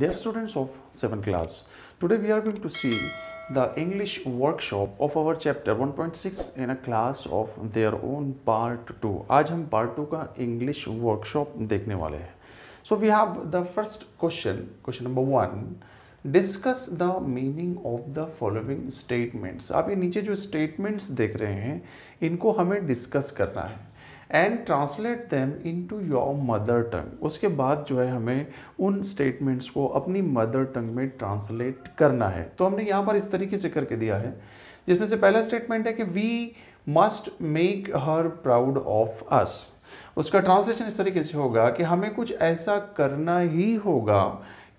Dear students of 7th class, today we are going to see the English workshop of our chapter 1.6 in a class of their own part 2. आज हम part 2 का English workshop देखने वाले हैं So we have the first question, question number 1 discuss the meaning of the following statements आप ये नीचे जो स्टेटमेंट्स देख रहे हैं इनको हमें discuss करना है and translate them into your mother tongue उसके बाद जो है हमें उन स्टेटमेंट्स को अपनी मदर टंग में ट्रांसलेट करना है तो हमने यहाँ पर इस तरीके से करके दिया है जिसमें से पहला स्टेटमेंट है कि we must make her proud of us उसका ट्रांसलेशन इस तरीके से होगा कि हमें कुछ ऐसा करना ही होगा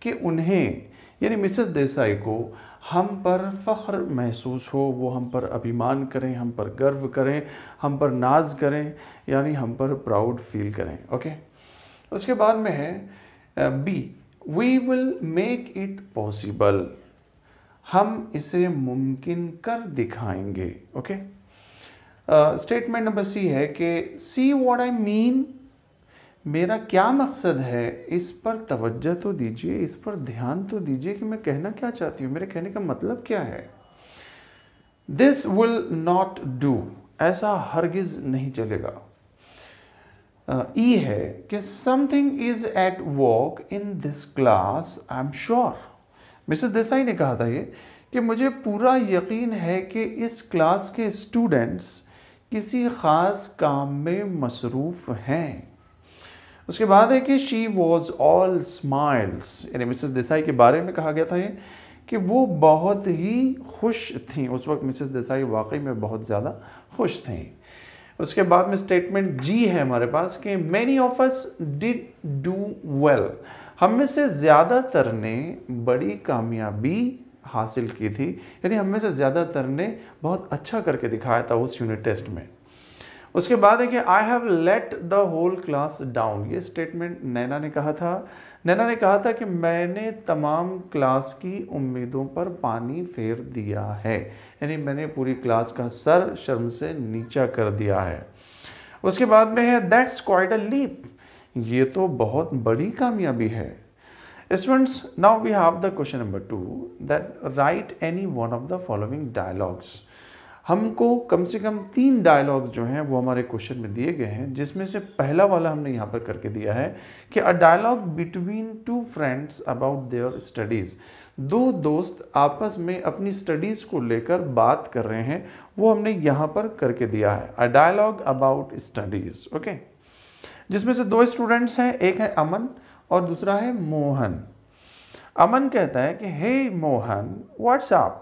कि उन्हें यानी मिसेस देसाई को हम पर फ़ख्र महसूस हो वो हम पर अभिमान करें हम पर गर्व करें हम पर नाज करें यानी हम पर प्राउड फील करें ओके उसके बाद में है बी we will make it possible हम इसे मुमकिन कर दिखाएंगे ओके स्टेटमेंट नंबर सी है कि सी व्हाट आई मीन मेरा क्या मकसद है इस पर तवज्जो तो दीजिए इस पर ध्यान तो दीजिए कि मैं कहना क्या चाहती हूँ मेरे कहने का मतलब क्या है दिस विल नॉट डू ऐसा हरगिज नहीं चलेगा ई uh, है कि something is at work in this class I am sure Mrs Desai ने कहा था ये कि मुझे पूरा यकीन है कि इस क्लास के स्टूडेंट्स किसी ख़ास काम में मसरूफ़ हैं उसके बाद है कि शी वॉज ऑल स्माइल्स यानी मिसेस देसाई के बारे में कहा गया था ये कि वो बहुत ही खुश थी उस वक्त मिसेस देसाई वाकई में बहुत ज़्यादा खुश थी उसके बाद में स्टेटमेंट जी है हमारे पास कि many of us did do well हम में से ज़्यादातर ने बड़ी कामयाबी हासिल की थी यानी हम में से ज़्यादातर ने बहुत अच्छा करके दिखाया था उस यूनिट टेस्ट में उसके बाद है कि I have let the whole class down ये स्टेटमेंट नैना ने कहा था नैना ने कहा था कि मैंने तमाम क्लास की उम्मीदों पर पानी फेर दिया है यानी मैंने पूरी क्लास का सर शर्म से नीचा कर दिया है उसके बाद में है दैट्स क्वाइट अ लीप ये तो बहुत बड़ी कामयाबी है students now we have the question number two that write any one of the following dialogues हमको कम से कम तीन डायलॉग्स जो हैं वो हमारे क्वेश्चन में दिए गए हैं जिसमें से पहला वाला हमने यहाँ पर करके दिया है कि a dialogue between two friends about their studies दो दोस्त आपस में अपनी स्टडीज़ को लेकर बात कर रहे हैं वो हमने यहाँ पर करके दिया है a dialogue about studies okay जिसमें से दो स्टूडेंट्स हैं एक है अमन और दूसरा है मोहन अमन कहता है कि hey Mohan what's up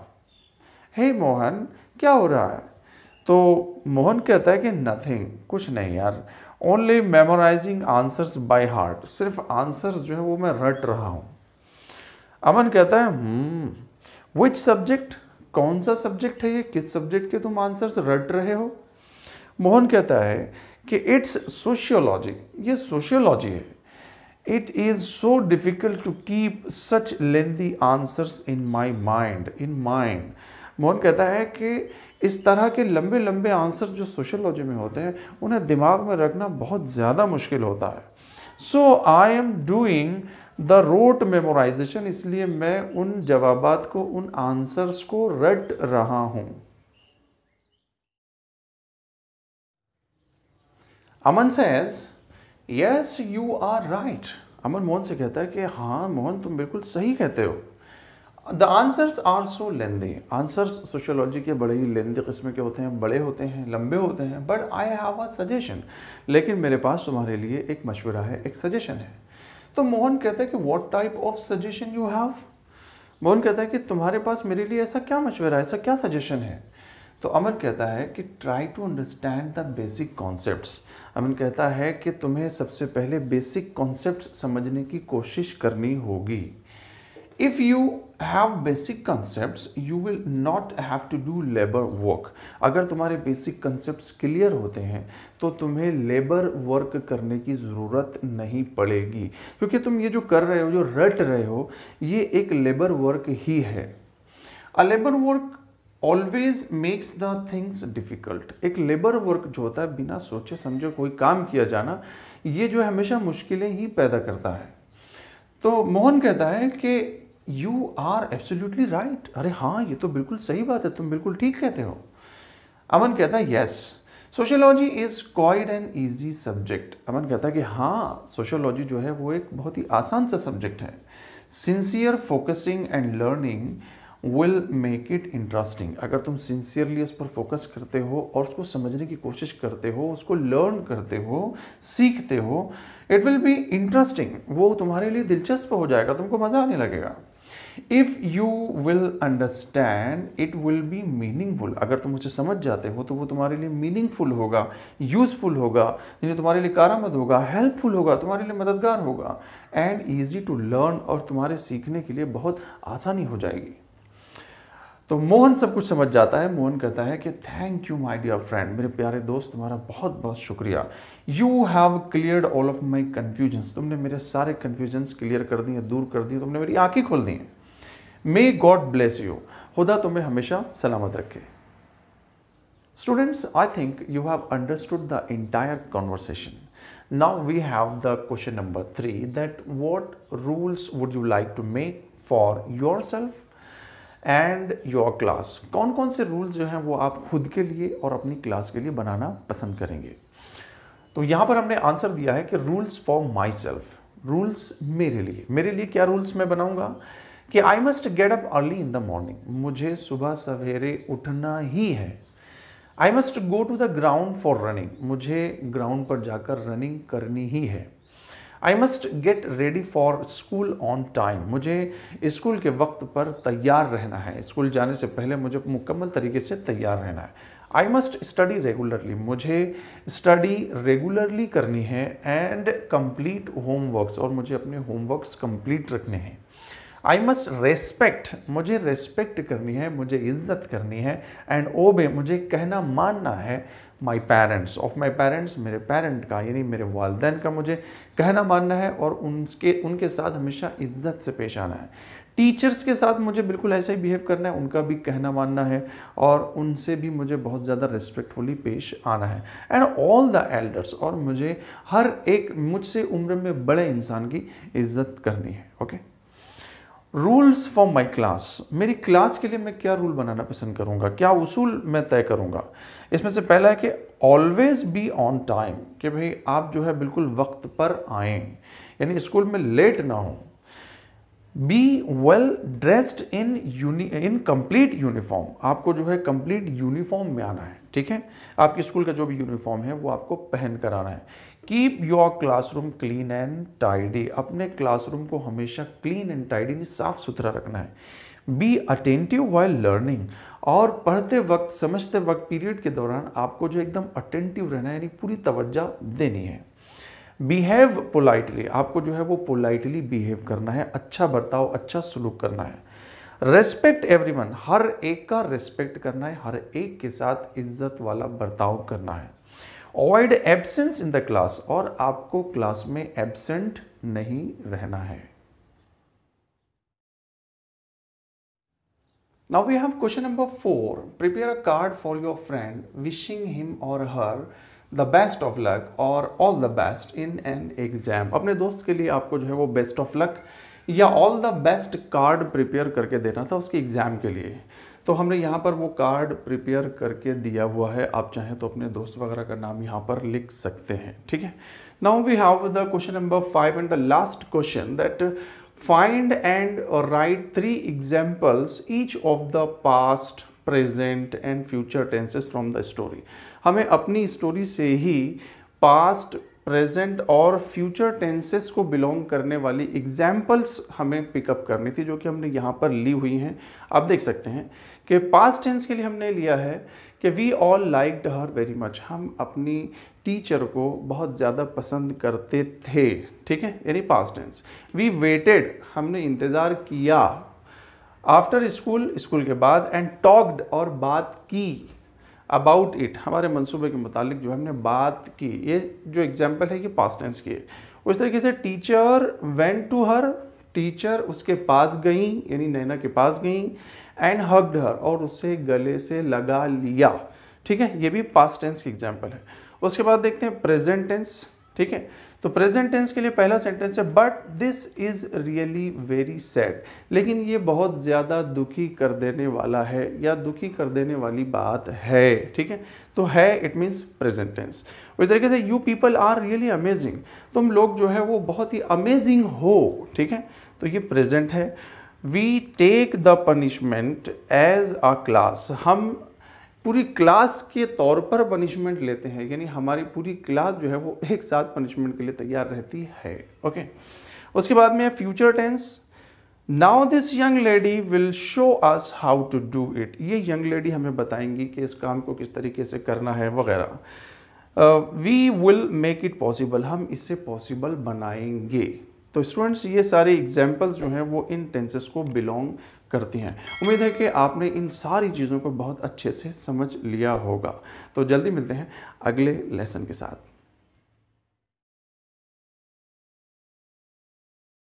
hey Mohan क्या हो रहा है तो मोहन कहता है कि नथिंग कुछ नहीं यार only memorising answers by heart सिर्फ आंसर्स जो है वो मैं रट रहा हूँ अमन कहता है विच हम्म, सब्जेक्ट कौन सा सब्जेक्ट है ये किस सब्जेक्ट के तुम आंसर्स रट रहे हो मोहन कहता है कि इट्स सोशियोलॉजी ये सोशियोलॉजी है it is so difficult to keep such lengthy answers in my mind in mind Mohan कहता है कि इस तरह के लंबे लंबे आंसर जो सोशलॉजी में होते हैं उन्हें दिमाग में रखना बहुत ज़्यादा मुश्किल होता है so I am doing the rote memorisation इसलिए मैं उन जवाब को उन आंसर्स को रट रहा हूँ Aman says yes you are right Aman Mohan से कहता है कि हाँ मोहन तुम बिल्कुल सही कहते हो द आंसर्स आर सो लेंदे आंसर्स सोशोलॉजी के बड़े ही लेंदे किस्म के होते हैं बड़े होते हैं लंबे होते हैं but I have a suggestion लेकिन मेरे पास तुम्हारे लिए एक मशवरा है एक सजेशन है तो मोहन कहता है कि what type of suggestion you have Mohan कहता है कि तुम्हारे पास मेरे लिए ऐसा क्या मशवरा है ऐसा क्या सजेशन है तो अमन कहता है कि try to understand the basic concept Aman कहता है कि तुम्हें सबसे पहले बेसिक कॉन्सेप्ट समझने की कोशिश करनी होगी if you have basic concepts you will not have to do labor work अगर तुम्हारे basic concepts clear होते हैं तो तुम्हें labor work करने की ज़रूरत नहीं पड़ेगी क्योंकि तुम ये जो कर रहे हो जो रट रहे हो ये एक labor work ही है a labor work always makes the things difficult एक लेबर वर्क जो होता है बिना सोचे समझे कोई काम किया जाना ये जो हमेशा मुश्किलें ही पैदा करता है तो मोहन कहता है कि यू आर एब्सोल्यूटली राइट अरे हाँ ये तो बिल्कुल सही बात है तुम बिल्कुल ठीक कहते हो अमन कहता है yes sociology is quite and easy subject Aman कहता है कि हाँ सोशोलॉजी जो है वो एक बहुत ही आसान सा सब्जेक्ट है sincere focusing and learning will make it interesting अगर तुम सिंसियरली उस पर फोकस करते हो और उसको समझने की कोशिश करते हो उसको लर्न करते हो सीखते हो इट विल बी इंटरेस्टिंग वो तुम्हारे लिए दिलचस्प हो जाएगा तुमको मज़ा आने लगेगा if you will understand it will be meaningful अगर तुम मुझे समझ जाते हो तो वो तुम्हारे लिए मीनिंगफुल होगा यूजफुल होगा यानी तुम्हारे लिए कारामद होगा हेल्पफुल होगा तुम्हारे लिए मददगार होगा एंड ईजी टू लर्न और तुम्हारे सीखने के लिए बहुत आसानी हो जाएगी तो मोहन सब कुछ समझ जाता है मोहन कहता है कि thank you my dear friend मेरे प्यारे दोस्त तुम्हारा बहुत बहुत शुक्रिया you have clear all of my confusions तुमने मेरे सारे कन्फ्यूजन्स क्लियर कर दिए दूर कर दिए तुमने मेरी आंखें खोल दी हैं मे गॉड ब्लेस यू खुदा तुम्हें हमेशा सलामत रखे students I think you have understood the entire conversation now we have the question number three that what rules would you like to make for yourself and your class कौन कौन से rules जो हैं वो आप खुद के लिए और अपनी क्लास के लिए बनाना पसंद करेंगे तो यहाँ पर हमने आंसर दिया है कि rules for myself rules मेरे लिए मेरे लिए क्या रूल्स मैं बनाऊंगा कि I must get up early in the morning मुझे सुबह सवेरे उठना ही है I must go to the ground for running मुझे ग्राउंड पर जाकर रनिंग करनी ही है I must get ready for school on time मुझे स्कूल के वक्त पर तैयार रहना है स्कूल जाने से पहले मुझे मुकम्मल तरीके से तैयार रहना है आई मस्ट स्टडी रेगुलरली मुझे स्टडी रेगुलरली करनी है एंड कम्प्लीट होमवर्कस और मुझे अपने होमवर्क कम्प्लीट रखने हैं आई मस्ट रेस्पेक्ट मुझे रेस्पेक्ट करनी है मुझे इज्जत करनी है एंड ओबे मुझे कहना मानना है my parents of my parents मेरे पेरेंट का यानी मेरे वालदेन का मुझे कहना मानना है और उनके उनके साथ हमेशा इज्जत से पेश आना है टीचर्स के साथ मुझे बिल्कुल ऐसा ही बिहेव करना है उनका भी कहना मानना है और उनसे भी मुझे बहुत ज़्यादा रिस्पेक्टफुली पेश आना है एंड ऑल द एल्डर्स और मुझे हर एक मुझसे उम्र में बड़े इंसान की इज्जत करनी है okay okay? Rules for my class मेरी क्लास के लिए मैं क्या रूल बनाना पसंद करूँगा क्या उसूल मैं तय करूँगा इसमें से पहला है कि ऑलवेज बी ऑन टाइम कि भाई आप जो है बिल्कुल वक्त पर आएँ यानी स्कूल में लेट ना हों be well dressed in in complete uniform आपको जो है कंप्लीट यूनिफॉर्म में आना है ठीक है आपके स्कूल का जो भी यूनिफॉर्म है वो आपको पहन कर आना है keep your classroom clean and tidy अपने क्लासरूम को हमेशा क्लीन एंड टाइडी साफ सुथरा रखना है बी अटेंटिव वाइल लर्निंग और पढ़ते वक्त समझते वक्त पीरियड के दौरान आपको जो एकदम अटेंटिव रहना है यानी पूरी तवज्जा देनी है बिहेव पोलाइटली आपको जो है वो पोलाइटली बिहेव करना है अच्छा बर्ताव अच्छा सलूक करना है रेस्पेक्ट एवरीवन हर एक का रेस्पेक्ट करना है हर एक के साथ इज्जत वाला बर्ताव करना है avoid absence in the class और आपको क्लास में एबसेंट नहीं रहना है now we have question number four prepare a card for your friend wishing him or her the best of luck or all the best in an exam अपने दोस्त के लिए आपको जो है वो बेस्ट ऑफ लक या all the best card prepare करके देना था उसके एग्ज़ाम के लिए तो हमने यहाँ पर वो कार्ड प्रिपेयर करके दिया हुआ है आप चाहें तो अपने दोस्त वगैरह का नाम यहाँ पर लिख सकते हैं ठीक है now we have the question number five and the last question that find and write three examples each of the past present and future tenses from the story हमें अपनी स्टोरी से ही पास्ट प्रेजेंट और future tenses को belong करने वाली examples हमें pickup करनी थी जो कि हमने यहाँ पर ली हुई हैं आप देख सकते हैं कि पास्ट टेंस के लिए हमने लिया है कि we all like her very much हम अपनी टीचर को बहुत ज़्यादा पसंद करते थे ठीक है यानी पास्ट टेंस वी वेटेड हमने इंतज़ार किया आफ्टर स्कूल स्कूल के बाद एंड टॉक्ड और बात की अबाउट इट हमारे मंसूबे के मुतालिक जो हमने बात की ये जो एग्जाम्पल है ये पास टेंस की है उस तरीके से teacher went to her teacher उसके पास गई यानी नैना के पास गई एंड हग्ड हर और उसे गले से लगा लिया ठीक है ये भी पास्ट टेंस की एग्जाम्पल है उसके बाद देखते हैं प्रेजेंट टेंस ठीक है तो प्रेजेंट टेंस के लिए पहला सेंटेंस है but this is really very sad लेकिन ये बहुत ज़्यादा दुखी कर देने वाला है या दुखी कर देने वाली बात है ठीक है तो है इट मीन्स प्रेजेंट टेंस इस तरीके से you people are really amazing तुम लोग जो है वो बहुत ही अमेजिंग हो ठीक है तो ये प्रेजेंट है we take the punishment as a class हम पूरी क्लास के तौर पर पनिशमेंट लेते हैं यानी हमारी पूरी क्लास जो है वो एक साथ पनिशमेंट के लिए तैयार रहती है ओके उसके बाद में future tense now this young lady will show us how to do it ये यंग लेडी हमें बताएंगी कि इस काम को किस तरीके से करना है वगैरह we will make it possible हम इसे पॉसिबल बनाएंगे तो स्टूडेंट्स ये सारे एग्जाम्पल्स जो हैं वो इन टेंसेस को बिलोंग करती हैं उम्मीद है कि आपने इन सारी चीज़ों को बहुत अच्छे से समझ लिया होगा तो जल्दी मिलते हैं अगले लेसन के साथ